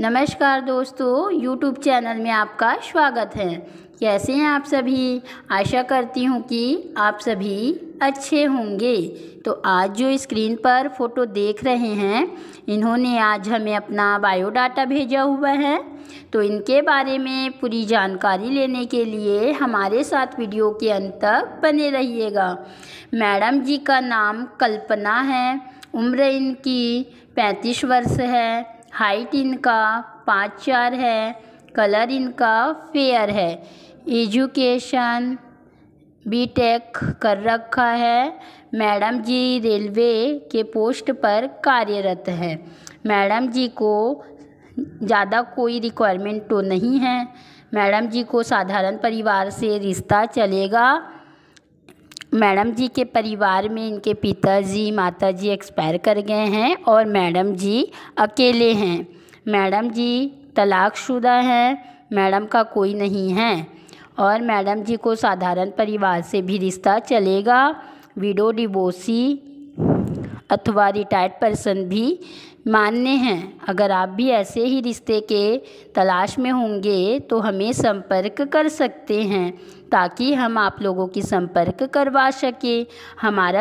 नमस्कार दोस्तों YouTube channel में आपका स्वागत है कैसे हैं आप सभी आशा करती हूँ कि आप सभी अच्छे होंगे तो आज जो स्क्रीन पर फ़ोटो देख रहे हैं इन्होंने आज हमें अपना बायोडाटा भेजा हुआ है तो इनके बारे में पूरी जानकारी लेने के लिए हमारे साथ वीडियो के अंत तक बने रहिएगा मैडम जी का नाम कल्पना है उम्र इनकी पैंतीस वर्ष है हाइट इनका पाँच चार है कलर इनका फेयर है एजुकेशन बी टेक कर रखा है मैडम जी रेलवे के पोस्ट पर कार्यरत है मैडम जी को ज़्यादा कोई रिक्वायरमेंट तो नहीं है मैडम जी को साधारण परिवार से रिश्ता चलेगा मैडम जी के परिवार में इनके पिताजी माताजी एक्सपायर कर गए हैं और मैडम जी अकेले हैं मैडम जी तलाकशुदा हैं मैडम का कोई नहीं है और मैडम जी को साधारण परिवार से भी रिश्ता चलेगा विडो डिबोसी अथवा रिटायर्ड पर्सन भी मान्य हैं अगर आप भी ऐसे ही रिश्ते के तलाश में होंगे तो हमें संपर्क कर सकते हैं ताकि हम आप लोगों की संपर्क करवा सकें हमारा